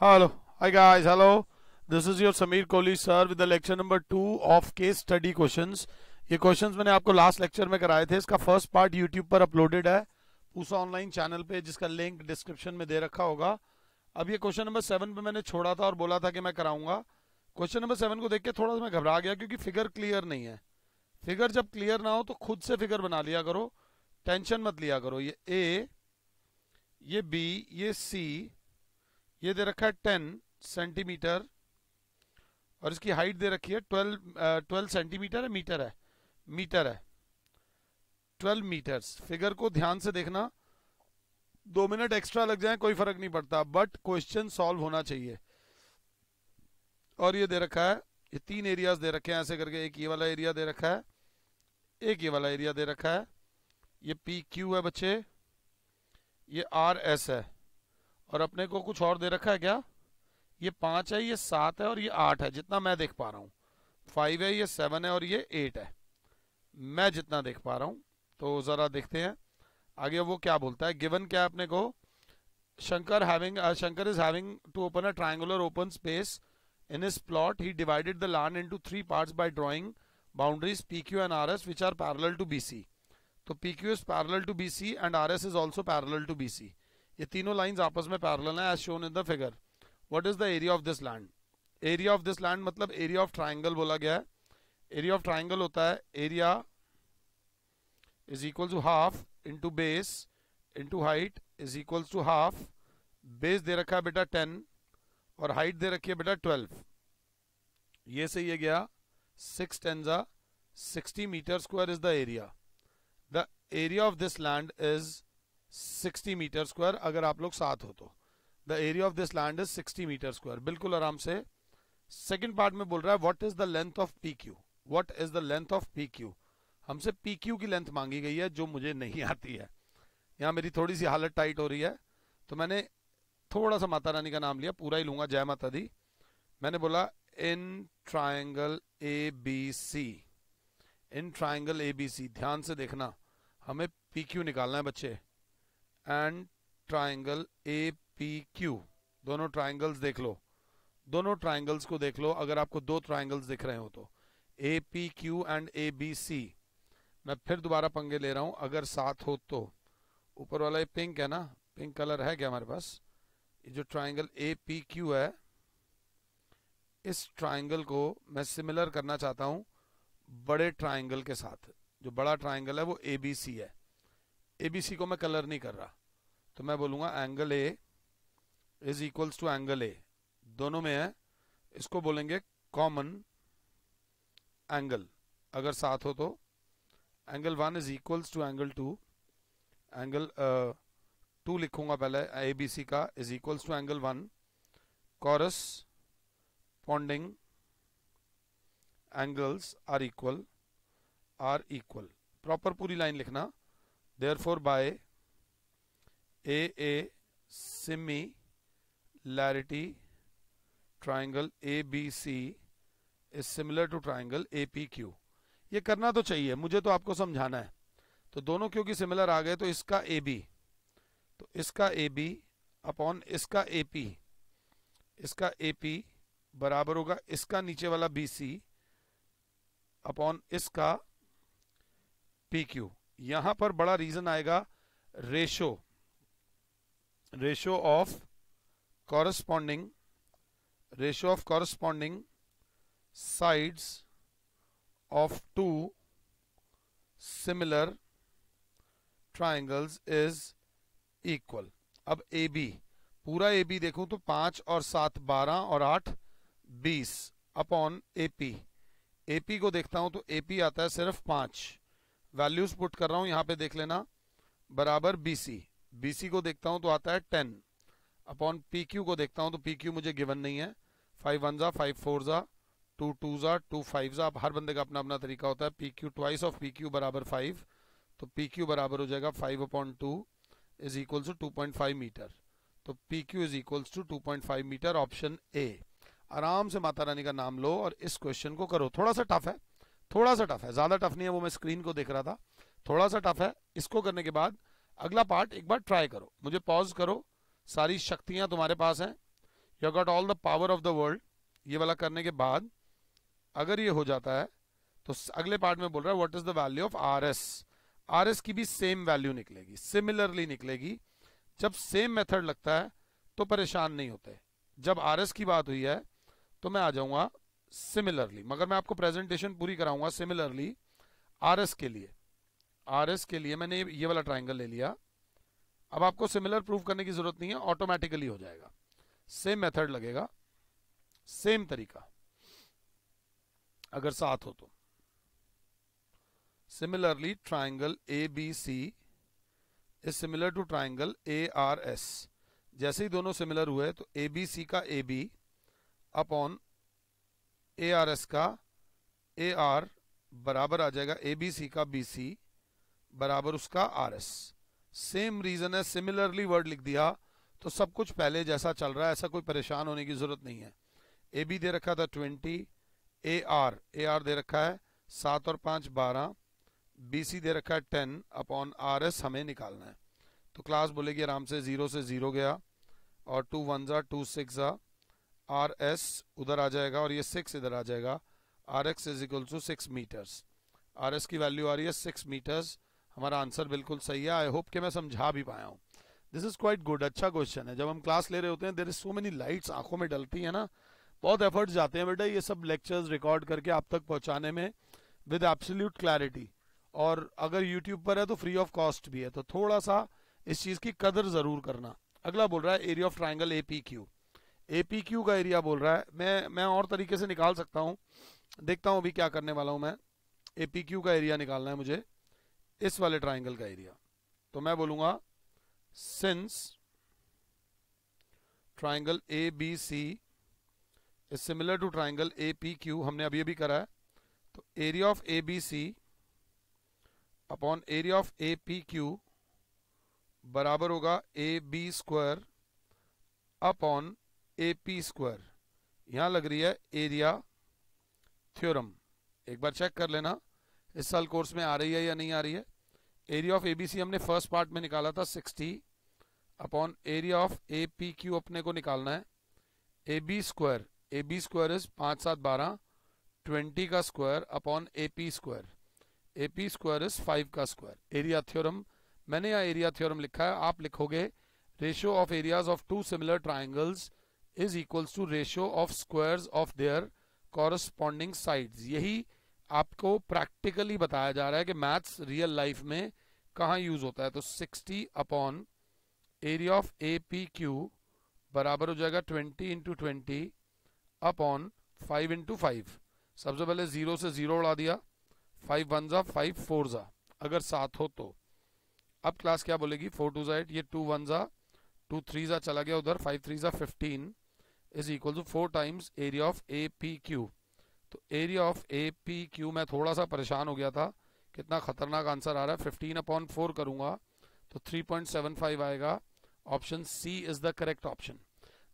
Hello. Hi guys. Hello. This is your Sameer Kohli sir with the lecture number 2 of case study questions. ये questions मैंने आपको last lecture में कराए थे इसका first part YouTube पर uploaded है पूसा ऑनलाइन चैनल पे जिसका लिंक डिस्क्रिप्शन में दे रखा होगा अब ये क्वेश्चन नंबर सेवन पे मैंने छोड़ा था और बोला था कि मैं कराऊंगा क्वेश्चन नंबर सेवन को देख के थोड़ा सा मैं घबरा गया क्योंकि फिगर क्लियर नहीं है फिगर जब क्लियर ना हो तो खुद से फिगर बना लिया करो टेंशन मत लिया करो ये ए ये बी ये सी ये दे रखा है टेन सेंटीमीटर और इसकी हाइट दे रखी है ट्वेल्व ट्वेल्व सेंटीमीटर है मीटर है मीटर है ट्वेल्व मीटर्स फिगर को ध्यान से देखना दो मिनट एक्स्ट्रा लग जाए कोई फर्क नहीं पड़ता बट क्वेश्चन सॉल्व होना चाहिए और ये दे रखा है ये तीन एरियाज दे रखे हैं ऐसे करके एक ये वाला एरिया दे रखा है एक ये वाला एरिया दे रखा है ये पी क्यू है बच्चे ये आर एस है और अपने को कुछ और दे रखा है क्या ये पांच है ये सात है और ये आठ है जितना मैं देख पा रहा हूं फाइव है ये सेवन है और ये एट है मैं जितना देख पा रहा हूं तो ज़रा देखते हैं आगे वो क्या बोलता है गिवन क्या है अपने को Shankar having uh, Shankar is having to open a triangular open space in his plot he divided the land into three parts by drawing boundaries P Q and R S which are pq to B C तो P Q is so to B C and R S is is also to B C ये तीनों lines आपस में parallel है as shown in the figure what is the area of this land area of this land मतलब area of triangle बोला गया है area of triangle होता है area is equal to half into base into height is equal to half base दे रखा है बेटा टेन और हाइट दे रखी है बेटा ट्वेल्व ये सही है गया सिक्स टेंजा sixty metre square is the area the area of this land is 60 metre square अगर आप लोग साथ हो तो the area of this land is 60 metre square बिल्कुल आराम से सेकंड पार्ट में बोल रहा है what is the length of P Q what is the length of P Q हमसे पी क्यू की लेंथ मांगी गई है जो मुझे नहीं आती है यहाँ मेरी थोड़ी सी हालत टाइट हो रही है तो मैंने थोड़ा सा माता रानी का नाम लिया पूरा ही लूंगा जय माता दी मैंने बोला in triangle A B C in triangle A B C ध्यान से देखना हमें पी क्यू निकालना है बच्चे and triangle A P Q दोनों ट्राइंगल्स देख लो दोनों ट्राइंगल्स को देख लो अगर आपको दो ट्राइंगल्स दिख रहे हो तो A P Q and A B C मैं फिर दोबारा पंगे ले रहा हूं अगर साथ हो तो ऊपर वाला ये पिंक है ना पिंक कलर है क्या हमारे पास ये जो ट्राइंगल ए पी क्यू है इस ट्राइंगल को मैं सिमिलर करना चाहता हूं बड़े ट्राइंगल के साथ जो बड़ा ट्राइंगल है वो ए बी सी है एबीसी को मैं कलर नहीं कर रहा तो मैं बोलूंगा angle A is equals to angle A दोनों में है इसको बोलेंगे कॉमन एंगल अगर साथ हो तो angle one is equals to angle two angle two लिखूंगा पहले ए बी सी का is equals to angle one corresponding angles are equal are equal proper पूरी लाइन लिखना therefore by AA similarity triangle ABC is similar to triangle APQ ये करना तो चाहिए मुझे तो आपको समझाना है तो दोनों क्योंकि सिमिलर आ गए तो इसका ए बी तो इसका ए बी अपॉन इसका पी इसका पी बराबर होगा इसका नीचे वाला बी सी अपॉन इसका पी क्यू यहां पर बड़ा रीजन आएगा ratio ratio of corresponding ratio of corresponding sides of two similar triangles is equal अब ए बी पूरा ए बी देखूं तो पांच और सात बारह और आठ बीस upon A P A P को देखता हूं तो ए पी आता है सिर्फ पांच वैल्यूज पुट कर रहा हूं यहां पे देख लेना बराबर बीसी बीसी को देखता हूं तो आता है टेन अपॉन पी क्यू को देखता हूं तो पी क्यू मुझे गिवन नहीं है फाइव वन जा फाइव फोर जा टू टू जा टू फाइव जा अब हर बंदे का अपना अपना तरीका होता है P Q twice of P Q बराबर फाइव तो पी क्यू बराबर हो जाएगा five upon two is equal to two point five metre तो P Q is equal to two point five metre option A आराम से माता रानी का नाम लो और इस क्वेश्चन को करो थोड़ा सा टफ है थोड़ा सा टफ है ज़्यादा टफ नहीं है वो मैं स्क्रीन को देख रहा था थोड़ा सा टफ है इसको करने के बाद अगला पार्ट एक बार ट्राई करो मुझे पॉज करो सारी शक्तियां तुम्हारे पास हैं you got all the power of the world ये वाला करने के बाद अगर ये हो जाता है तो अगले पार्ट में बोल रहा है what is the value of R S R S की भी सेम वैल्यू निकलेगी सिमिलरली निकलेगी जब सेम मेथड लगता है तो परेशान नहीं होते जब आर एस की बात हुई है तो मैं आ जाऊंगा सिमिलरली मगर मैं आपको प्रेजेंटेशन पूरी कराऊंगा सिमिलरली आर के लिए आर के लिए मैंने ये वाला ट्राइंगल ले लिया अब आपको सिमिलर प्रूव करने की जरूरत नहीं है ऑटोमेटिकली हो जाएगा सेम मेथड लगेगा सेम तरीका अगर साथ हो तो C is similar to triangle A R S जैसे ही दोनों सिमिलर हुए तो सी का A B upon A R S का ए आर बराबर आ जाएगा ए बी सी का बी सी बराबर उसका आर एस सेम रीजन है सिमिलरली वर्ड लिख दिया तो सब कुछ पहले जैसा चल रहा है ऐसा कोई परेशान होने की जरूरत नहीं है ए बी दे रखा था twenty A R A R दे रखा है सात और पाँच बारह बी सी दे रखा है टेन अपॉन आर एस हमें निकालना है तो क्लास बोलेगी आराम से जीरो से जीरो गया और टू वन ज़ा टू सिक्स ज़ा आर एस उधर आ जाएगा और ये सिक्स इधर आ जाएगा R X is equal to six metres R S की वैल्यू आ रही है सिक्स मीटर्स हमारा आंसर बिल्कुल सही है आई होप कि मैं समझा भी पाया हूँ दिस इज क्वाइट गुड अच्छा क्वेश्चन है जब हम क्लास ले रहे होते हैं there is so many lights आंखों में डलती है ना बहुत एफर्ट्स जाते हैं बेटा ये सब लेक्चर्स रिकॉर्ड करके आप तक पहुंचाने में विद एब्सोल्यूट क्लैरिटी और अगर यूट्यूब पर है तो फ्री ऑफ कॉस्ट भी है तो थोड़ा सा इस चीज की कदर जरूर करना अगला बोल रहा है area of triangle A P Q APQ का एरिया बोल रहा है मैं मैं और तरीके से निकाल सकता हूँ देखता हूँ अभी क्या करने वाला हूँ मैं एपीक्यू का एरिया निकालना है मुझे इस वाले ट्राइंगल का एरिया तो मैं बोलूँगा since triangle A B C is similar to triangle A P Q हमने अभी अभी करा है तो area of A B C upon area of A P Q बराबर होगा A B square upon A P square यहां लग रही है एरिया थ्योरम एक बार चेक कर लेना इस साल कोर्स में आ रही है या नहीं आ रही है एरिया ऑफ एबीसी हमने फर्स्ट पार्ट में निकाला था 60 upon area of A P Q अपने को निकालना है A B square A B square is पांच सात बारह ट्वेंटी का square upon A P square A P square is five का स्क्वायर एरिया थ्योरम मैंने यहाँ एरिया थ्योरम लिखा है आप लिखोगे ratio of areas of two similar triangles is equals to ratio of squares of their corresponding sides यही आपको practically बताया जा रहा है कि मैथ्स रियल लाइफ में कहा यूज होता है तो 60 upon area of A P Q बराबर हो जाएगा 20 into twenty upon five into five सबसे पहले जीरो से जीरो उड़ा दिया फाइव वन ज़ा फाइव फोर ज़ा अगर सात हो तो अब क्लास क्या बोलेगी फोर टू ज़ा एट ये टू वन ज़ा टू थ्री ज़ा चला गया उधर फाइव थ्री ज़ा fifteen is equal to four times area of A P Q तो area of A P Q मैं थोड़ा सा परेशान हो गया था कितना खतरनाक आंसर आ रहा है फिफ्टीन अपॉन फोर करूंगा तो थ्री पॉइंट सेवन फाइव आएगा option C is the correct option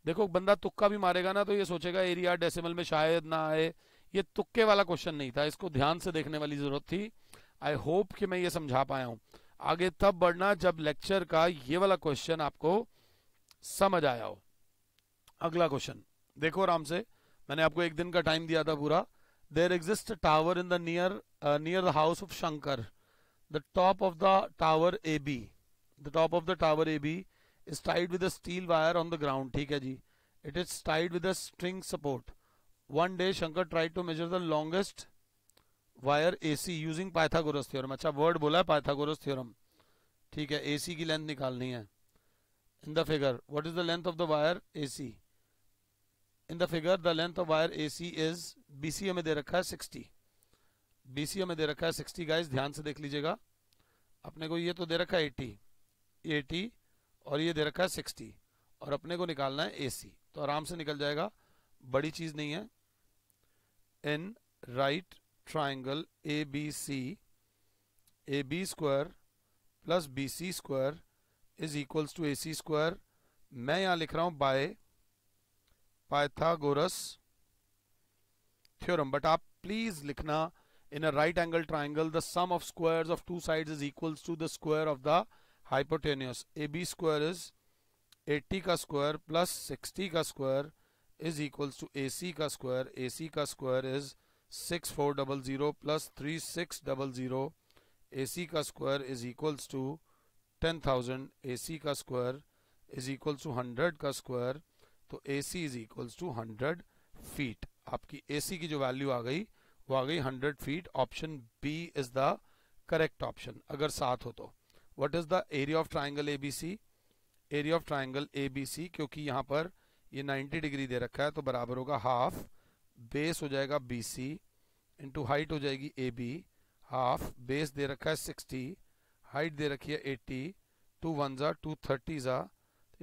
देखो बंदा तुक्का भी मारेगा ना तो ये सोचेगा एरिया डेसिमल में शायद ना आए ये तुक्के वाला क्वेश्चन नहीं था इसको ध्यान से देखने वाली जरूरत थी आई होप कि मैं ये समझा पाया हूँ आगे तब बढ़ना जब लेक्चर का ये वाला क्वेश्चन आपको समझ आया हो अगला क्वेश्चन देखो आराम से मैंने आपको एक दिन का टाइम दिया था पूरा there exist tower in the near near house of Shankar the top of the tower A B the top of the tower A B is tied with steel wire on the ground ठीक है जी it is tied with string support one day Shankar try to measure the longest wire A C using Pythagoras theorem अच्छा word बोला है Pythagoras theorem ठीक है ए सी की length निकालनी है in the figure what is the length of the wire A C in the figure the length of wire A C is B C हमें दे रखा है सिक्सटी बी सी हमें दे रखा है सिक्सटी गाइज ध्यान से देख लीजिएगा अपने को ये तो दे रखा है एटी एटी और ये दे रखा है सिक्सटी और अपने को निकालना है ए सी तो आराम से निकल जाएगा बड़ी चीज़ नहीं है in right triangle A B C A B square plus B C square is equals to A C square मैं यहाँ लिख रहा हूँ बाय पाइथागोरस थ्योरम बट आप प्लीज लिखना in a right angle triangle the sum of squares of two sides is equal to the square of the hypotenuse A B square is 80 का square plus sixty का square is equals to A C का square A C का square is six four double zero plus three six double zero A C का square is equals to ten thousand A C का square is equals to hundred का square तो A C is equals to hundred feet आपकी A सी की जो value आ गई वो आ गई hundred feet option B is the correct option अगर सात हो तो what is the area of triangle A B C area of triangle A B C क्योंकि यहाँ पर ये नाइन्टी डिग्री दे रखा है तो बराबर होगा हाफ बेस हो जाएगा बी सी इंटू हाइट हो जाएगी ए बी हाफ बेस दे रखा है सिक्सटी हाइट दे रखी है एट्टी टू वन ज़ा टू थर्टी ज़ा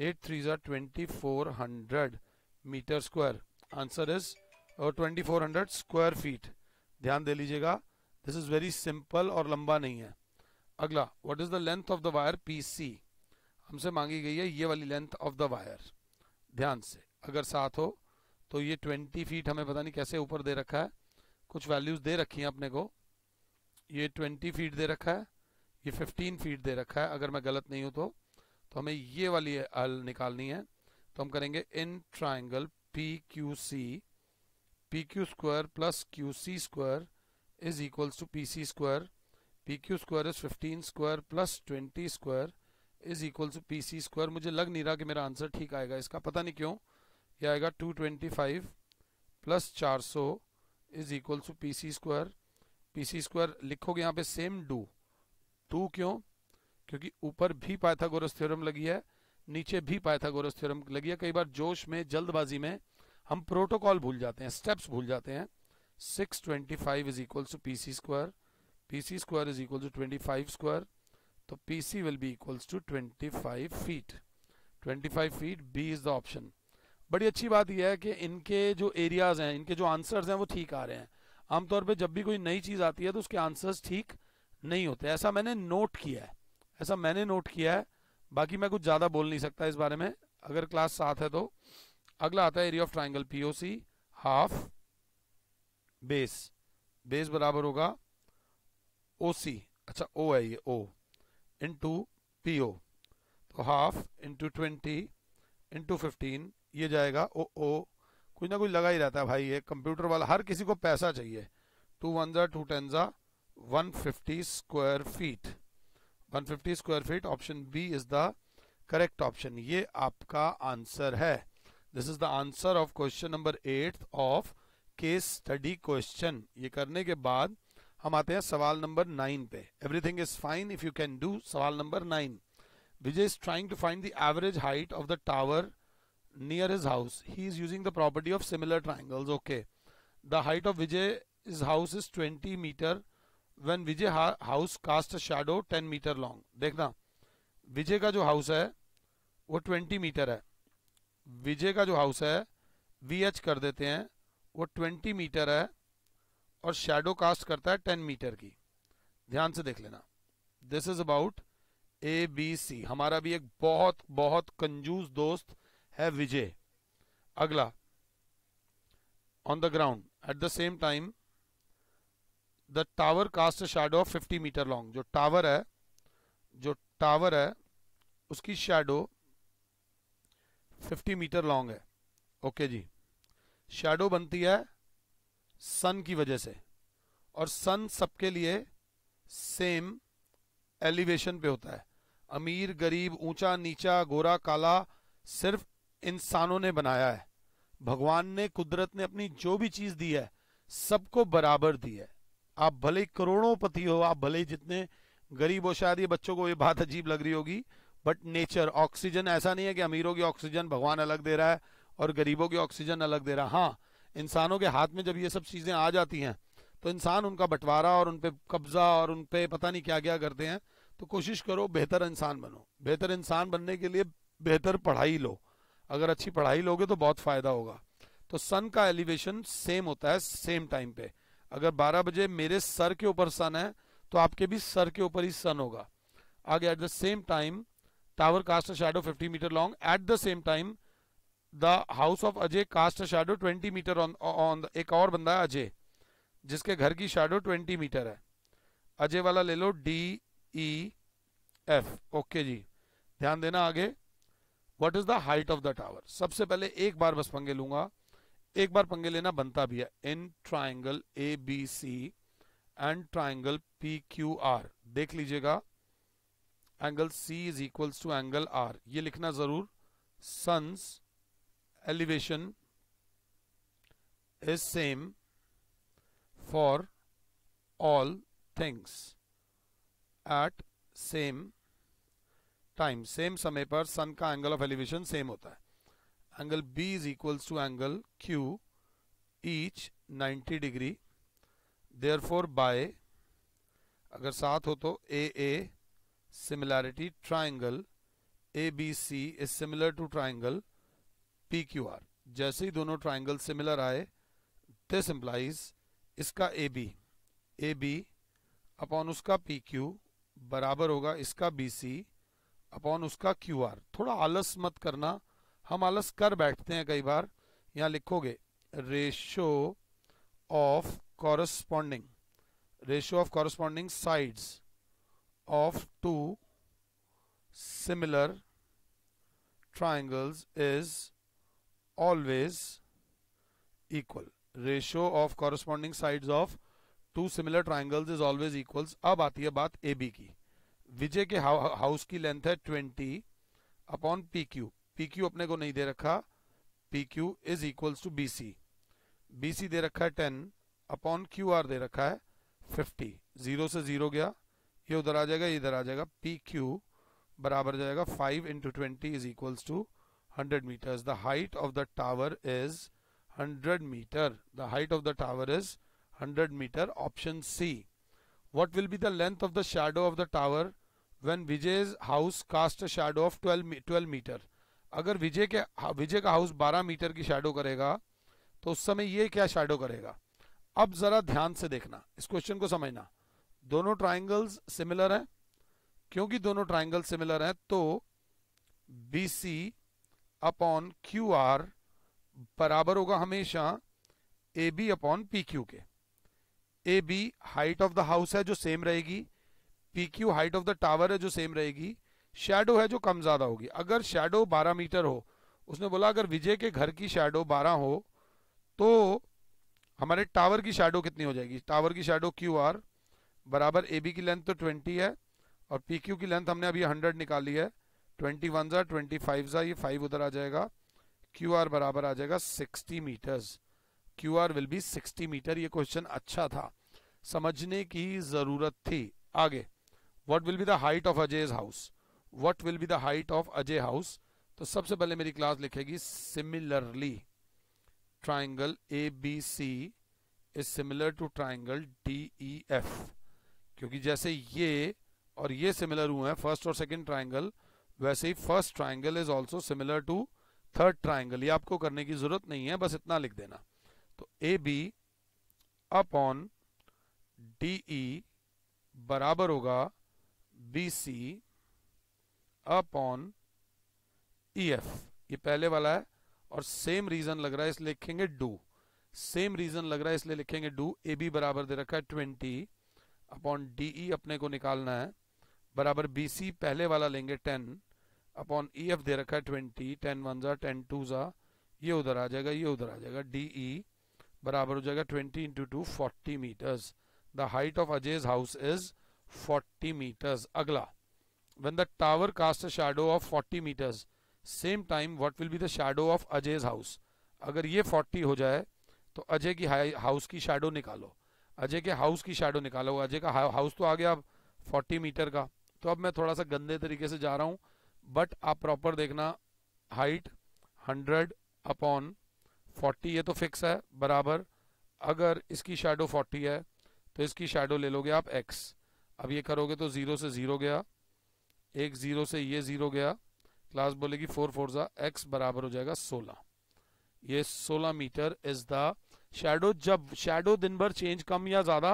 eight three twenty four hundred meter square answer is और twenty four hundred square feet ध्यान दे लीजिएगा दिस इज वेरी सिंपल और लंबा नहीं है अगला what is the length of the wire P C हमसे मांगी गई है ये वाली लेंथ ऑफ द वायर ध्यान से अगर साथ हो तो ये ट्वेंटी फीट हमें पता नहीं कैसे ऊपर दे रखा है कुछ वैल्यूज दे रखी हैं अपने को ये ट्वेंटी फीट दे रखा है ये फिफ्टीन फीट दे रखा है अगर मैं गलत नहीं हूँ तो तो हमें ये वाली हल निकालनी है तो हम करेंगे in triangle P Q C P Q square plus Q C square is equal to P C square P Q square is fifteen square plus twenty square is equal to P C square मुझे लग नहीं रहा कि मेरा answer ठीक आएगा इसका पता नहीं क्यों यह आएगा टू ट्वेंटी फाइव प्लस चार सौ is equal to P C square P C square लिखोगे यहाँ पे सेम डू टू क्यों क्योंकि ऊपर भी पाइथागोरस थ्योरम लगी है नीचे भी पाइथागोरस थ्योरम लगी है कई बार जोश में जल्दबाजी में हम प्रोटोकॉल भूल जाते हैं स्टेप्स भूल जाते हैं 625 twenty five is equal to P C square P C square is equal to twenty five square तो P C will be equals to twenty five feet twenty five feet B is the option बड़ी अच्छी बात यह है कि इनके जो areas हैं इनके जो आंसर्स हैं वो ठीक आ रहे हैं आमतौर पर जब भी कोई नई चीज आती है तो उसके आंसर्स ठीक नहीं होते ऐसा मैंने नोट किया है ऐसा मैंने नोट किया है बाकी मैं कुछ ज़्यादा बोल नहीं सकता इस बारे में अगर क्लास सात है तो अगला आता है area of triangle POC half base base बराबर होगा ओसी अच्छा ओ है ये ओ इंटू पीओ तो half into twenty into fifteen ये जाएगा ओ ओ कुछ ना कुछ लगा ही रहता है भाई ये कंप्यूटर वाला हर किसी को पैसा चाहिए टू वन जा टू टेन जा one fifty square feet 150 square feet option B is the correct option ये आपका आंसर है this is the answer of question number eight of case study question ये करने के बाद हम आते हैं सवाल नंबर नाइन पे everything is fine if you can do सवाल number nine Vijay is trying to find the average height of the tower near his house he is using the property of similar triangles okay the height of Vijay is house is twenty meter when Vijay house cast a shadow 10 meter long. देखना विजय का जो house है वो twenty metre है विजय का जो house है V H कर देते हैं वो 20 मीटर है और शेडो कास्ट करता है टेन मीटर की ध्यान से देख लेना this is about A B C हमारा भी एक बहुत बहुत कंजूस दोस्त है विजय अगला on the ground at the same time the tower cast shadow of 50 meter long जो टावर है जो टावर है उसकी शेडो 50 मीटर लॉन्ग है ओके okay जी शेडो बनती है सन की वजह से और सन सबके लिए सेम एलिवेशन पे होता है अमीर गरीब ऊंचा नीचा गोरा काला सिर्फ इंसानों ने बनाया है भगवान ने कुदरत ने अपनी जो भी चीज दी है सबको बराबर दी है आप भले ही करोड़ों पति हो आप भले ही जितने गरीब हो शायद ये बच्चों को ये बात अजीब लग रही होगी बट नेचर ऑक्सीजन ऐसा नहीं है कि अमीरों की ऑक्सीजन भगवान अलग दे रहा है और गरीबों की ऑक्सीजन अलग दे रहा है हाँ इंसानों के हाथ में जब ये सब चीज़ें आ जाती हैं तो इंसान उनका बंटवारा और उन पर कब्जा और उन पर पता नहीं क्या क्या करते हैं तो कोशिश करो बेहतर इंसान बनो बेहतर इंसान बनने के लिए बेहतर पढ़ाई लो अगर अच्छी पढ़ाई लोगे तो बहुत फायदा होगा तो सन का एलिवेशन सेम होता है सेम टाइम पे अगर 12 बजे मेरे सर के ऊपर सन है तो आपके भी सर के ऊपर ही सन होगा आगे at the same time tower cast shadow 50 meter long at the same time the house of Ajay cast shadow 20 meter on on एक और बंदा है अजय जिसके घर की शेडो 20 मीटर है अजय वाला ले लो डी ई एफ ओके जी ध्यान देना आगे what is the height of the tower सबसे पहले एक बार बस पंगे लूंगा एक बार पंगे लेना बनता भी है in triangle A B C and triangle P Q R देख लीजिएगा angle C is equal to angle R ये लिखना जरूर sun's elevation is same for all things at same time same समय पर सन का एंगल ऑफ एलिवेशन सेम होता है angle B is equals to angle Q each 90 degree therefore by अगर साथ हो तो A A similarity triangle A B C is similar to triangle P Q R जैसे ही दोनों ट्राइंगल सिमिलर आए दिस इम्प्लाइज इसका A B A B upon उसका पी क्यू बराबर होगा इसका बी सी अपॉन उसका क्यू आर थोड़ा आलस मत करना हम आलस कर बैठते हैं कई बार यहां लिखोगे ratio of corresponding ratio of corresponding side of two similar triangles is always equal ratio of corresponding side of two similar triangles is always equal अब आती है बात ए बी की विजय के हाउस की लेंथ है twenty upon P Q PQ अपने को नहीं दे रखा PQ Q is equal to B C B C दे रखा है टेन अपॉन क्यू आर दे रखा है फिफ्टी जीरो से जीरो गया ये उधर आ जाएगा इधर आ जाएगा पी क्यू बराबर जाएगा five into twenty is equal to hundred meter the height of the tower is hundred meter the height of the tower is hundred meter option C what will be the length of the shadow of the tower when Vijay's house cast a shadow of 12, 12 meter? अगर विजय के हाँ, विजय का house 12 metre की shadow करेगा तो उस समय ये क्या शेडो करेगा अब जरा ध्यान से देखना इस क्वेश्चन को समझना दोनों ट्राइंगल्स सिमिलर हैं क्योंकि दोनों ट्राइंगल सिमिलर हैं तो B C upon Q R बराबर होगा हमेशा A B upon P Q के A B height of the house है जो सेम रहेगी P Q height of the tower है जो सेम रहेगी शेडो है जो कम ज़्यादा होगी अगर शेडो 12 मीटर हो उसने बोला अगर विजय के घर की शेडो 12 हो तो हमारे टावर की शेडो कितनी हो जाएगी टावर की शेडो क्यू आर बराबर ए बी की लेंथ तो 20 है और पी क्यू की लेंथ हमने अभी 100 निकाली है 21 वन ज़ा ट्वेंटी फाइव ज़ा ये फाइव उधर आ जाएगा क्यू आर बराबर आ जाएगा 60 meters Q R will be 60 meter ये क्वेश्चन अच्छा था समझने की ज़रूरत थी आगे what will be the height of Ajay's house what will be the height of Ajay house तो सबसे पहले मेरी क्लास लिखेगी similarly triangle A B C is similar to triangle D E F क्योंकि जैसे ये और ये सिमिलर हुए हैं फर्स्ट और सेकेंड ट्राइंगल वैसे ही first triangle is also similar to third triangle ये आपको करने की जरूरत नहीं है बस इतना लिख देना तो A B upon D E बराबर होगा B C upon E F ये पहले वाला है और सेम रीजन लग रहा है इसलिए लिखेंगे डू सेम रीजन लग रहा है इसलिए लिखेंगे डू ए बी बराबर दे रखा है ट्वेंटी अपॉन डी ई अपने को निकालना है बराबर बी सी पहले वाला लेंगे टेन अपॉन ई एफ दे रखा है ट्वेंटी टेन वन जा टेन टू जा ये उधर आ जाएगा ये उधर आ जाएगा डी ई e बराबर हो जाएगा twenty into two forty meters the height of Ajay's house is forty meters अगला when the tower casts a shadow of 40 meters same time what will be the shadow of Ajay's house अगर ये 40 हो जाए तो अजय की हाउस की शेडो निकालो अजय के हाउस की शेडो निकालो अजय का हाउस तो आ गया अब 40 मीटर का तो अब मैं थोड़ा सा गंदे तरीके से जा रहा हूँ बट आप प्रॉपर देखना हाइट 100 अपॉन 40 ये तो फिक्स है बराबर अगर इसकी शेडो 40 है तो इसकी शेडो ले लोगे आप x अब ये करोगे तो ज़ीरो से ज़ीरो गया एक ज़ीरो से ये ज़ीरो गया क्लास बोलेगी फोर फोर ज़ा एक्स बराबर हो जाएगा सोलह ये सोलह मीटर इज द शेडो जब शेडो दिन भर चेंज कम या ज़्यादा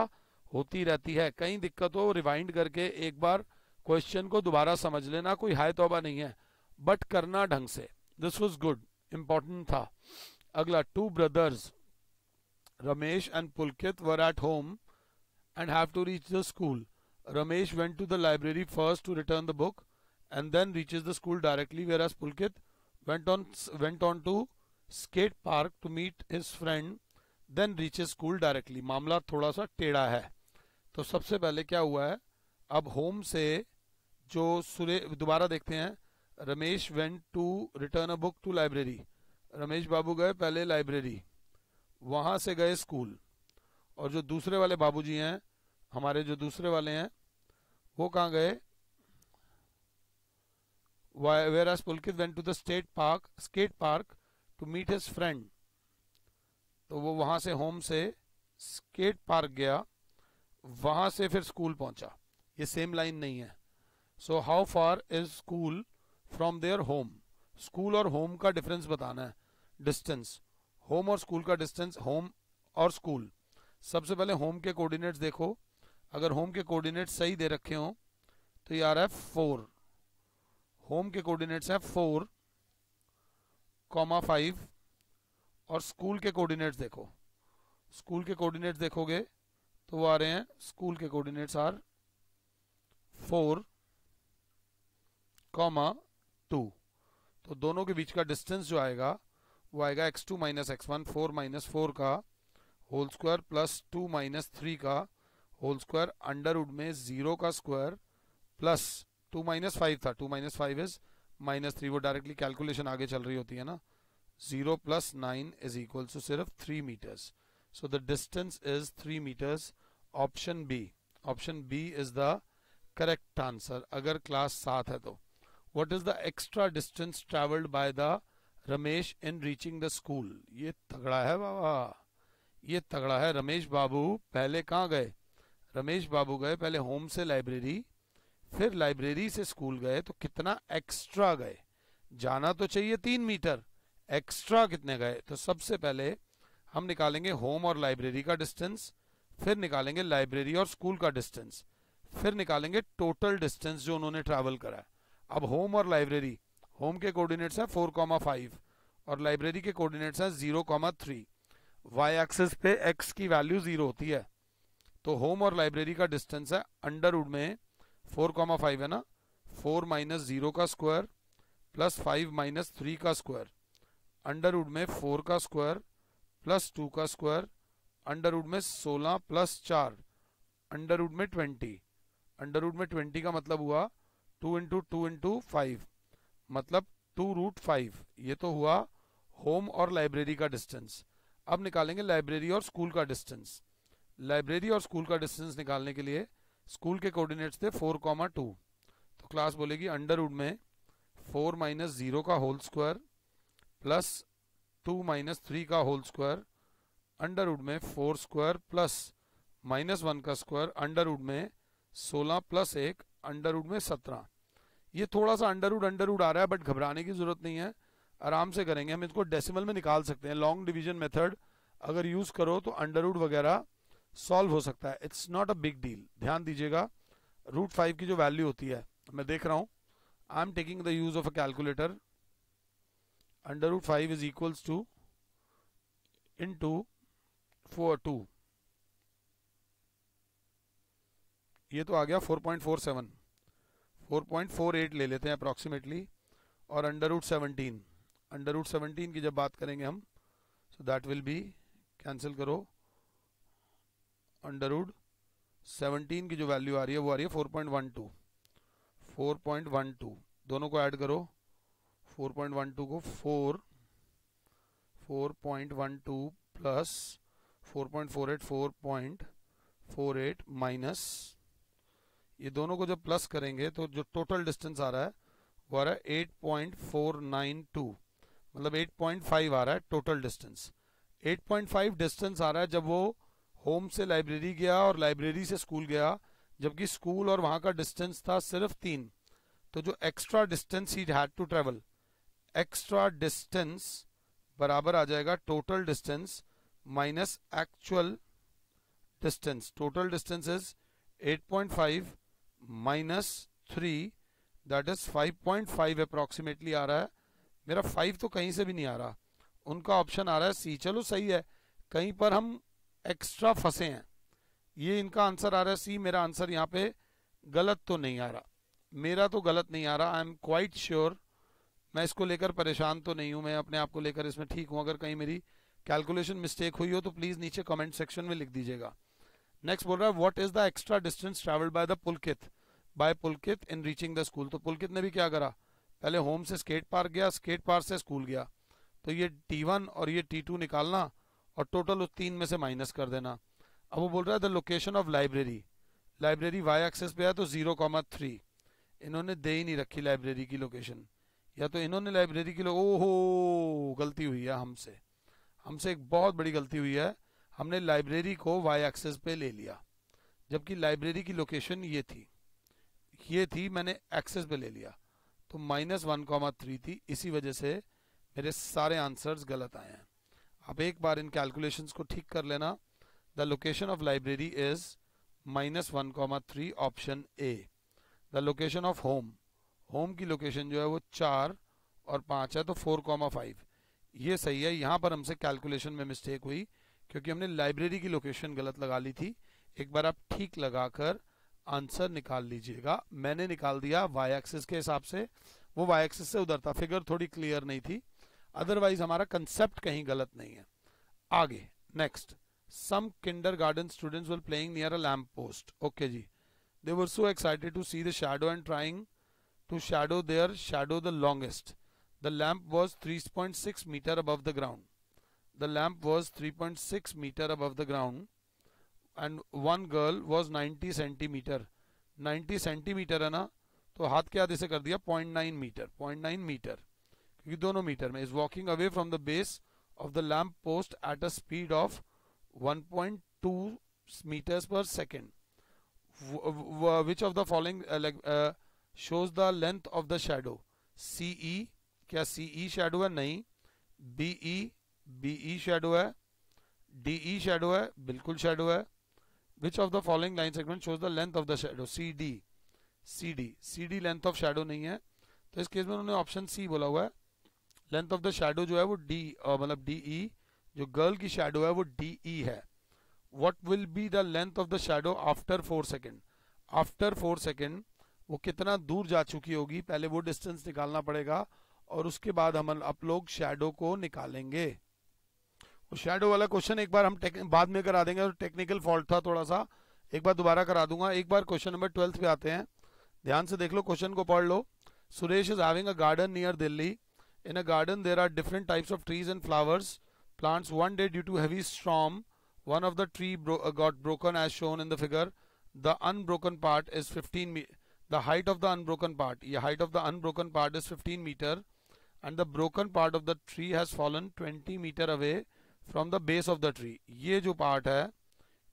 होती रहती है कई दिक्कत हो रिवाइंड करके एक बार क्वेश्चन को दोबारा समझ लेना कोई हाय तोबा नहीं है बट करना ढंग से दिस वॉज गुड इम्पोर्टेंट था अगला two brothers Ramesh and Pulkit were at home and have to reach the school Ramesh went to the library first to return the book and then reaches the school directly whereas Pulkit went on went on to skate park to meet his friend then reaches school directly मामला थोड़ा सा टेढ़ा है तो सबसे पहले क्या हुआ है अब home से जो सुरे दोबारा देखते हैं ramesh went to return a book to library ramesh babu गए पहले library वहाँ से गए school और जो दूसरे वाले बाबूजी हैं हमारे जो दूसरे वाले हैं वो कहाँ गए where Pulkit went to the state park skate park to meet his friend तो वो वहां से होम से स्केट पार्क गया वहां से फिर स्कूल पहुंचा ये सेम लाइन नहीं है so how far is school from their home school और होम का डिफरेंस बताना है डिस्टेंस होम और स्कूल का डिस्टेंस होम और स्कूल सबसे पहले होम के कोऑर्डिनेट्स देखो अगर होम के कोऑर्डिनेट सही दे रखे हों तो ये आ रहा है फोर होम के कोऑर्डिनेट्स हैं फोर कॉमा फाइव और स्कूल के कोऑर्डिनेट्स देखो स्कूल के कोऑर्डिनेट्स देखोगे तो वो आ रहे हैं स्कूल के coordinates are four comma two तो दोनों के बीच का डिस्टेंस जो आएगा वो आएगा x two minus x one four minus four का whole square plus two minus three का होल स्क्वायर अंडरवुड में जीरो का square plus two minus five था two minus five is minus three वो डायरेक्टली कैलकुलेशन आगे चल रही होती है ना zero plus nine is equal to सिर्फ three meters so the distance is three meters option B option B is the correct answer अगर क्लास सात है तो what is the extra distance travelled by the Ramesh in reaching the school ये तगड़ा है बाबा ये तगड़ा है रमेश बाबू पहले कहाँ गए रमेश बाबू गए पहले होम से लाइब्रेरी फिर लाइब्रेरी से स्कूल गए तो कितना एक्स्ट्रा गए जाना तो चाहिए तीन मीटर एक्स्ट्रा कितने गए तो सबसे पहले हम निकालेंगे होम और लाइब्रेरी का डिस्टेंस फिर निकालेंगे लाइब्रेरी और स्कूल का डिस्टेंस फिर निकालेंगे टोटल डिस्टेंस जो उन्होंने ट्रैवल करा है अब होम और लाइब्रेरी होम के कोऑर्डिनेट्स हैं फोर कॉमा फाइव और लाइब्रेरी के कोऑर्डिनेट्स हैं zero comma three Y axis पे एक्स की वैल्यू जीरो होती है तो होम और लाइब्रेरी का डिस्टेंस है अंडरवुड में फोर कॉमा फाइव है ना फोर माइनस जीरो का square plus five minus three का स्क्वायर अंडरवुड में फोर का स्क्वायर प्लस टू का स्क्वायर अंडरवुड में सोलह प्लस चार अंडरवुड में ट्वेंटी अंडरवुड में ट्वेंटी का मतलब हुआ two into two into five मतलब टू रूट फाइव ये तो हुआ होम और लाइब्रेरी का डिस्टेंस अब निकालेंगे लाइब्रेरी और स्कूल का डिस्टेंस लाइब्रेरी और स्कूल का डिस्टेंस निकालने के लिए स्कूल के कोऑर्डिनेट्स थे फोर कॉमा टू तो क्लास बोलेगी अंडरवुड में फोर माइनस जीरो का whole square plus two minus three का होल स्क्वायर अंडरवुड में four square plus minus one का स्क्वायर अंडरवुड में सोलह प्लस एक अंडरवुड में सत्रह ये थोड़ा सा अंडरवुड अंडरवुड आ रहा है बट घबराने की जरूरत नहीं है आराम से करेंगे हम इसको डेसिमल में निकाल सकते हैं लॉन्ग डिविजन मेथड अगर यूज करो तो अंडरवुड वगैरह सॉल्व हो सकता है it's not a big deal ध्यान दीजिएगा रूट फाइव की जो वैल्यू होती है मैं देख रहा हूं I am taking the use of a calculator under root five is equals to in two four two ये तो आ गया four four four point seven four eight ले लेते हैं अप्रोक्सीमेटली और under root seventeen under root seventeen की जब बात करेंगे हम so that will be cancel करो अंडर वुड सेवनटीन की जो वैल्यू आ रही है वो आ रही है four point one two four point one two दोनों को ऐड करो फोर पॉइंट वन टू को four four point one two plus four point four eight four point four eight minus ये दोनों को जब प्लस करेंगे तो जो टोटल डिस्टेंस आ रहा है वो आ रहा है eight point four nine two मतलब एट पॉइंट फाइव आ रहा है total distance eight point five distance आ रहा है जब वो होम से लाइब्रेरी गया और लाइब्रेरी से स्कूल गया जबकि स्कूल और वहाँ का डिस्टेंस था सिर्फ तीन तो जो एक्स्ट्रा डिस्टेंस ही had to travel extra distance बराबर आ जाएगा total distance minus actual distance total distance is 8.5 minus three that is 5.5 approximately आ रहा है मेरा 5 तो कहीं से भी नहीं आ रहा उनका ऑप्शन आ रहा है सी चलो सही है कहीं पर हम एक्स्ट्रा फंसे हैं ये इनका आंसर आ रहा है सी मेरा आंसर यहाँ पे गलत तो नहीं आ रहा मेरा तो गलत नहीं आ रहा आई एम क्वाइट श्योर मैं इसको लेकर परेशान तो नहीं हूँ मैं अपने आप को लेकर इसमें ठीक हूँ अगर कहीं मेरी कैलकुलेशन मिस्टेक हुई हो तो प्लीज़ नीचे कमेंट सेक्शन में लिख दीजिएगा नेक्स्ट बोल रहा है what is the extra distance travelled by the Pulkit by Pulkit in reaching the school तो पुलकित ने भी क्या करा पहले होम से स्केट पार्क गया स्केट पार्क से स्कूल गया तो ये टी वन और ये टी टू निकालना और टोटल उस तीन में से माइनस कर देना अब वो बोल रहा है the location of library library Y axis पे है तो जीरो कॉमा थ्री इन्होंने दे ही नहीं रखी लाइब्रेरी की लोकेशन या तो इन्होंने लाइब्रेरी की लो ओहो गलती हुई है हमसे हमसे एक बहुत बड़ी गलती हुई है हमने लाइब्रेरी को वाई एक्सेस पे ले लिया जबकि लाइब्रेरी की लोकेशन ये थी ये थी मैंने एक्सेस पे ले लिया तो माइनस वन कॉमा थ्री थी इसी वजह से मेरे सारे आंसर्स गलत आए हैं आप एक बार इन कैलकुलेशंस को ठीक कर लेना the location of library is minus one comma three option A the location of home home की लोकेशन जो है वो चार और पाँच है तो फोर कॉमा फाइव ये सही है यहाँ पर हमसे कैलकुलेशन में मिस्टेक हुई क्योंकि हमने लाइब्रेरी की लोकेशन गलत लगा ली थी एक बार आप ठीक लगाकर आंसर निकाल लीजिएगा मैंने निकाल दिया वाई एक्सिस के हिसाब से वो वाई एक्सिस से उधर था फिगर थोड़ी क्लियर नहीं थी अदरवाइज हमारा कंसेप्ट कहीं गलत नहीं है आगे next some kindergarten student were playing near a lamp post okay जी they were so excited to see the shadow and trying to shadow their shadow the longest the lamp was three point six metre above the ground the lamp was three point six metre above the ground and one girl was ninety centimetre ninety centimetre है ना तो हाथ के हाथ इसे कर दिया point nine metre point nine metre क्योंकि दोनों मीटर में is walking away from the base of the lamp post at a speed of 1.2 point two metre per second which of the following shows the length of the shadow C क्या C E shadow e है नहीं B E B E shadow है D E shadow e है बिल्कुल shadow है which of the following line segment shows the length of the shadow C D C D C D length of shadow नहीं है तो इस केस में उन्होंने ऑप्शन सी बोला हुआ है लेंथ ऑफ द शेडो जो है वो डी मतलब डी ई e, जो गर्ल की शेडो है वो डी ई e है what will be the length of the shadow after four second after four second वो कितना दूर जा चुकी होगी पहले वो डिस्टेंस निकालना पड़ेगा और उसके बाद हम आप लोग शेडो को निकालेंगे वो शेडो वाला क्वेश्चन एक बार हम बाद में करा देंगे और टेक्निकल फॉल्ट था थोड़ा सा एक बार दोबारा करा दूंगा एक बार क्वेश्चन नंबर ट्वेल्थ पे आते हैं ध्यान से देख लो क्वेश्चन को पढ़ लो Suresh is having a garden near Delhi In a garden, there are different types of trees and flowers. Plants one day due to heavy storm, one of the tree bro uh, got broken as shown in the figure. The unbroken part is 15 meter. the height of the unbroken part. The height of the unbroken part is 15 meter and the broken part of the tree has fallen 20 meter away from the base of the tree. ये जो part है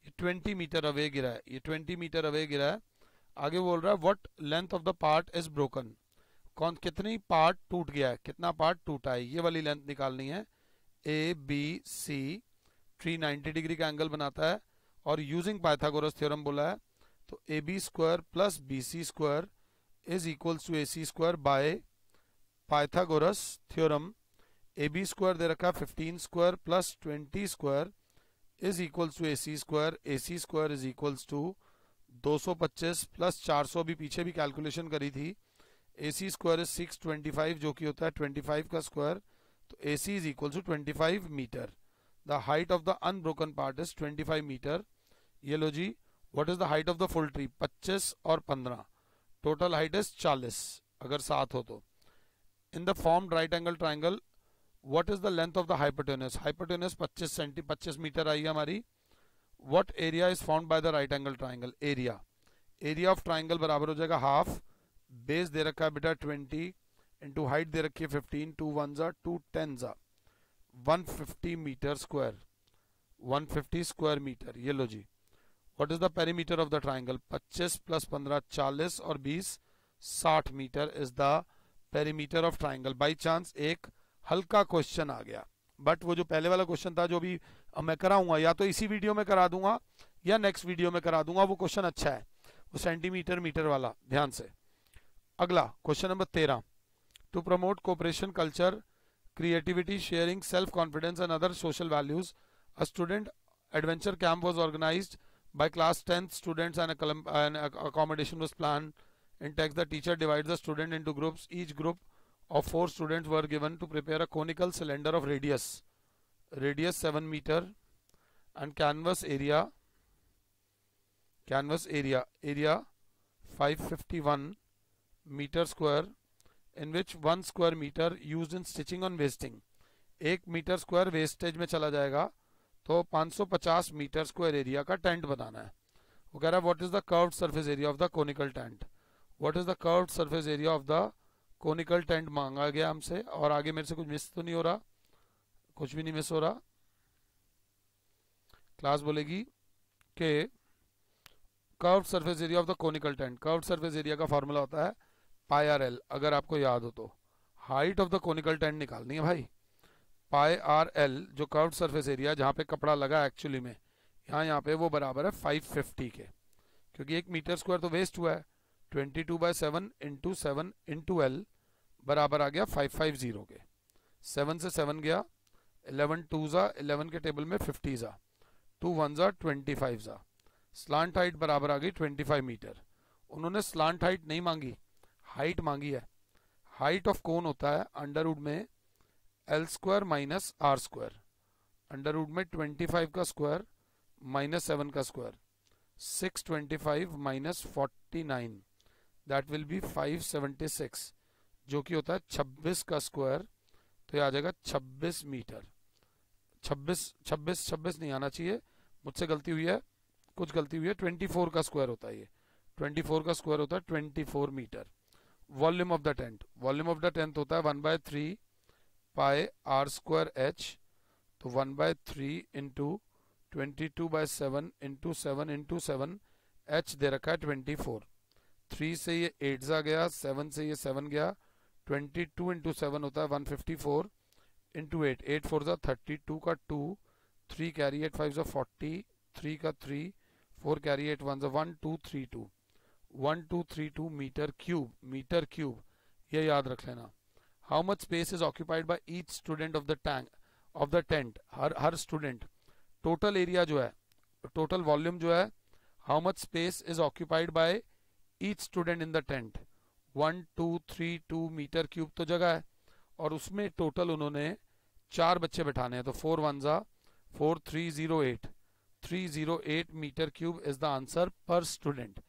ये 20 meter away गिरा है ये 20 meter away गिरा है आगे बोल रहा है what length of the part is broken कौन कितनी पार्ट टूट गया है कितना पार्ट टूटा है ये वाली लेंथ निकालनी है A B C three 90 degree का एंगल बनाता है और यूजिंग पाइथागोरस थ्योरम बोला है तो A B square plus B C square is equals to A C square by Pythagoras theorem A B square दे रखा है fifteen square plus twenty square is equals to A C square A C square is equals to दो सौ पच्चीस plus चार सौ भी पीछे भी कैलकुलेशन करी थी A C square is six twenty five जो कि होता है ट्वेंटी फाइव का स्क्वायर तो A C is equal to twenty five metre the height of the unbroken part is twenty five metre ये लो जी what is the height of the full tree पच्चीस और पंद्रह टोटल हाइट इज चालीस अगर सात हो तो in the form right angle triangle what is the length of the hypotenuse hypotenuse पच्चीस सेंटी पच्चीस मीटर आई है हमारी what area is form by the right angle triangle area area of triangle बराबर हो जाएगा हाफ बेस दे रखा है बेटा ट्वेंटी इंटू हाइट दे रखी है फिफ्टीन टू वन ज़ा टू टेन ज़ा one fifty metre square one fifty square metre ये लो जी what is the perimeter of the triangle 25 plus 15 40 और 20 60 metre is the perimeter of triangle by chance एक हल्का क्वेश्चन आ गया बट वो जो पहले वाला क्वेश्चन था जो भी मैं कराऊंगा या तो इसी वीडियो में करा दूंगा या नेक्स्ट वीडियो में करा दूंगा वो क्वेश्चन अच्छा है वो सेंटीमीटर मीटर वाला ध्यान से अगला क्वेश्चन नंबर तेरह to promote cooperation culture creativity sharing self confidence and other social values a student adventure camp was organized by class 10 students and an accommodation was planned in text the teacher divides the student into groups each group of four students were given to prepare a conical cylinder of radius radius 7 meter and canvas area canvas area area 551 metre square in which one square metre use in stitching on wasting एक metre square wastage में चला जाएगा तो 550 metre square area का tent बनाना है वो कह रहा है what is the curved surface area of the conical tent what is the curved surface area of the conical tent मांगा गया हमसे और आगे मेरे से कुछ मिस तो नहीं हो रहा कुछ भी नहीं मिस हो रहा क्लास बोलेगी के curved surface area of the conical tent curved surface area का फॉर्मूला होता है पाई आर एल अगर आपको याद हो तो height of the conical tent निकालनी है भाई पाई आर एल जो कर्व सरफेस एरिया जहाँ पे कपड़ा लगा एक्चुअली में यहाँ यहाँ पे वो बराबर है फिफ्टी के क्योंकि एक मीटर स्क्वायर तो वेस्ट हुआ है twenty two by seven into seven into L बराबर आ गया फाइव फाइव जीरो के सेवन से सेवन गया इलेवन टू ज़ा इलेवन के टेबल में फिफ्टी ज़ा टू वन ज़ा ट्वेंटी फाइव ज़ा स्लांट हाइट बराबर आ गई ट्वेंटी फाइव मीटर उन्होंने स्लांट हाइट नहीं मांगी हाइट मांगी है हाइट ऑफ कौन होता है अंडरवुड में L square minus R square under root में ट्वेंटी फाइव का स्क्वायर माइनस सेवन का square six twenty five minus forty nine that will be five seventy six जो कि होता है छब्बीस का स्क्वायर तो ये आ जाएगा छब्बीस मीटर छब्बीस छब्बीस छब्बीस नहीं आना चाहिए मुझसे गलती हुई है कुछ गलती हुई है ट्वेंटी फोर का स्क्वायर होता है ये ट्वेंटी फोर का स्क्वायर होता है twenty four metre volume of the tent volume of the tent होता है one by three pi R square H तो one by three into twenty two by seven into seven into seven H दे रखा है twenty four three से ये eight जा गया सेवन से ये सेवन गया ट्वेंटी टू इंटू सेवन होता है one fifty four into eight eight four जो थर्टी टू का two three carry eight five जो फोर्टी थ्री का three four carry eight one जो one two three two one two three two metre cube metre cube ये याद रख लेना how much space is occupied by each student of the tank of the tent हर हर student total area जो है total volume जो है how much space is occupied by each student in the tent one two three two metre cube तो जगह है और उसमें टोटल उन्होंने चार बच्चे बैठाने हैं तो फोर वन ज़ा four three zero eight three zero eight metre cube is the answer per student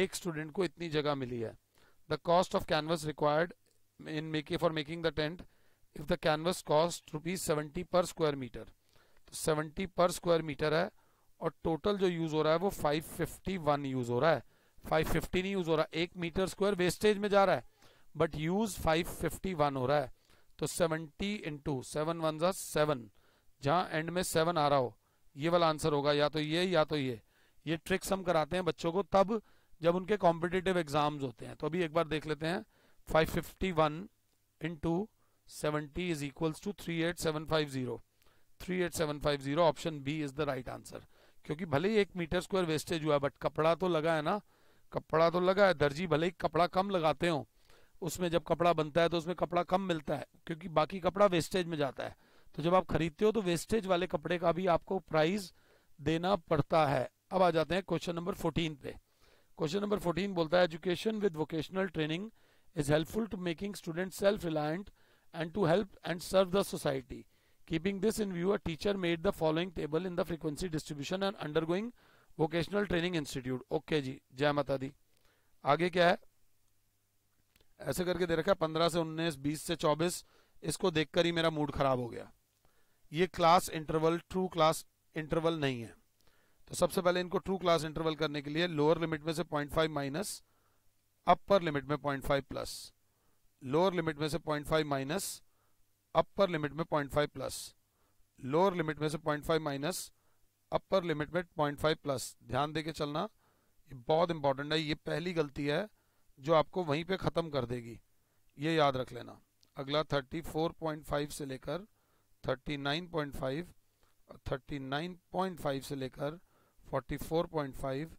एक स्टूडेंट को इतनी जगह मिली है the cost of canvas required in making for making the tent if the canvas cost rupees seventy per square metre तो seventy per square metre है और total जो यूज हो रहा है वो फाइव फिफ्टी वन यूज हो रहा है फाइव फिफ्टी नहीं यूज हो रहा एक मीटर स्क्वायर वेस्टेज में जा रहा है but use five fifty one हो रहा है तो सेवनटी इंटू सेवन वन जा सेवन जहाँ एंड में सेवन आ रहा हो ये वाला आंसर होगा या तो ये या तो ये ये ट्रिक्स हम कराते हैं बच्चों को तब जब उनके कॉम्पिटेटिव एग्जाम्स होते हैं तो अभी एक बार देख लेते हैं 551 fifty one into seventy is equals to three eight seven five zero three eight seven five zero option B is the right answer क्योंकि भले ही एक मीटर स्क्वायर वेस्टेज हुआ बट कपड़ा तो लगा है ना कपड़ा तो लगा है दर्जी भले ही कपड़ा कम लगाते हो उसमें जब कपड़ा बनता है तो उसमें कपड़ा कम मिलता है क्योंकि बाकी कपड़ा वेस्टेज में जाता है तो जब आप खरीदते हो तो वेस्टेज वाले कपड़े का भी आपको प्राइस देना पड़ता है अब आ जाते हैं क्वेश्चन नंबर फोर्टीन पे क्वेश्चन नंबर 14 बोलता है education with vocational training is helpful to making student self reliant and to help and serve the society keeping this in view a teacher made the following table in the frequency distribution and undergoing vocational training institute okay जी जय माता दी आगे क्या है ऐसे करके दे रखा है पंद्रह से उन्नीस बीस से चौबीस इसको देखकर ही मेरा मूड खराब हो गया ये class interval true class interval नहीं है तो सबसे पहले इनको ट्रू क्लास इंटरवल करने के लिए लोअर लिमिट में से 0.5 माइनस अपर लिमिट में 0.5 प्लस लोअर लिमिट में से 0.5 माइनस अपर लिमिट में 0.5 प्लस लोअर लिमिट में से 0.5 माइनस अपर लिमिट में 0.5 प्लस ध्यान दे के चलना ये बहुत इंपॉर्टेंट है ये पहली गलती है जो आपको वहीं पे ख़त्म कर देगी ये याद रख लेना अगला 34.5 से लेकर 39.5 39.5 से लेकर 44.5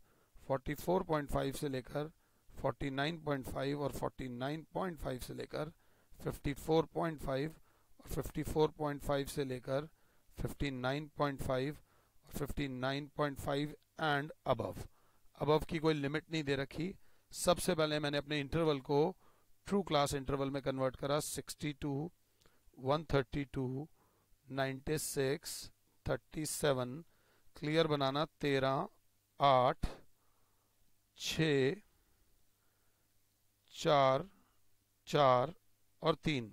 44.5 से लेकर 49.5 और 49.5 से लेकर 54.5 और 54.5 से लेकर 59.5 और 59.5 एंड अबव अबव की कोई लिमिट नहीं दे रखी सबसे पहले मैंने अपने इंटरवल को ट्रू क्लास इंटरवल में कन्वर्ट करा 62 132 96 37 क्लियर बनाना तेरह आठ छ चार चार और तीन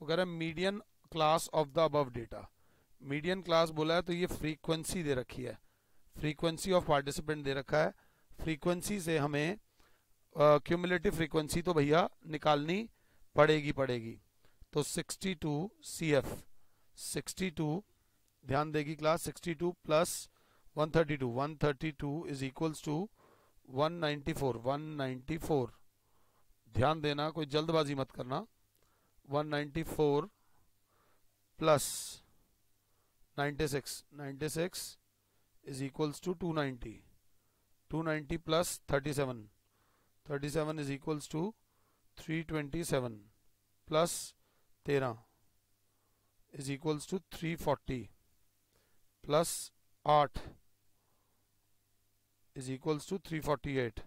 वो कह रहा है median class of the above data median class बोला है तो ये फ्रीक्वेंसी दे रखी है फ्रीक्वेंसी ऑफ पार्टिसिपेंट दे रखा है फ्रीक्वेंसी से हमें क्यूमुलेटिव uh, फ्रीक्वेंसी तो भैया निकालनी पड़ेगी पड़ेगी तो 62 two C F sixty two ध्यान देगी class 62 two plus 132 132 is equals to 194 194 ध्यान देना कोई जल्दबाजी मत करना 194 plus 96 96 is equals to 290 290 plus 37 37 is equals to 327 plus 13 is equals to 340 plus 8 is equals to three forty eight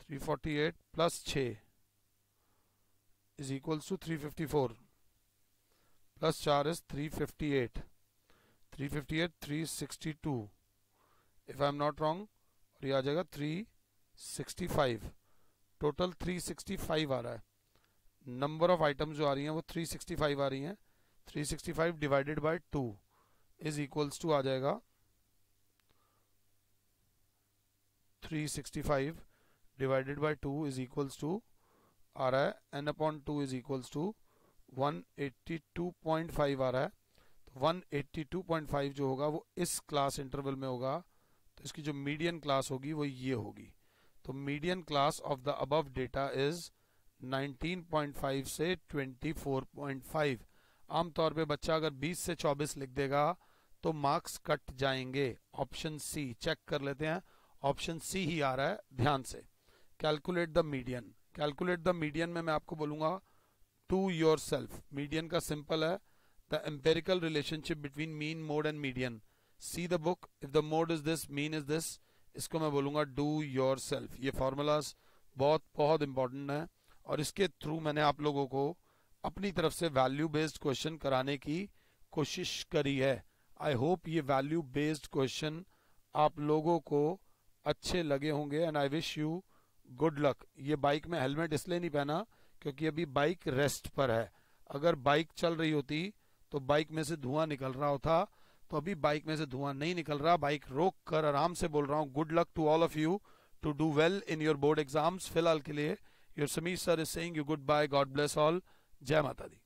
three forty eight plus छः is equals to three fifty four plus चार is three fifty eight three fifty eight three sixty two if I am not wrong और ये आ जाएगा three sixty five total three sixty five आ रहा है number of items जो आ रही हैं वो थ्री सिक्सटी फाइव आ रही हैं five divided by two is equals to आ जाएगा 365 divided by 2 is equals to आ रहा है n upon 2 is equals to 182.5 आ रहा है तो 182.5 जो होगा वो इस क्लास इंटरवल में होगा तो इसकी जो मीडियन क्लास होगी वो ये होगी तो median class of the above data is 19.5 से 24.5 आमतौर पे बच्चा अगर 20 से 24 लिख देगा तो मार्क्स कट जाएंगे ऑप्शन सी चेक कर लेते हैं ऑप्शन सी ही आ रहा है ध्यान से calculate the median calculate the median में मैं आपको बोलूंगा टू योर सेल्फ मीडियन का सिंपल है the empirical relationship between mean mode and median see the book if the mode is this mean is this इसको मैं बोलूंगा डू योर सेल्फ ये फॉर्मूलाज बहुत बहुत इंपॉर्टेंट है और इसके थ्रू मैंने आप लोगों को अपनी तरफ से वैल्यू बेस्ड क्वेश्चन कराने की कोशिश करी है आई होप ये वैल्यू बेस्ड क्वेश्चन आप लोगों को अच्छे लगे होंगे and I wish you good luck ये बाइक में हेलमेट इसलिए नहीं पहना क्योंकि अभी बाइक रेस्ट पर है अगर बाइक चल रही होती तो बाइक में से धुआं निकल रहा होता तो अभी बाइक में से धुआं नहीं निकल रहा बाइक रोक कर आराम से बोल रहा हूँ good luck to all of you to do well in your board exams फिलहाल के लिए your Sameer sir is saying you goodbye God bless all जय माता दी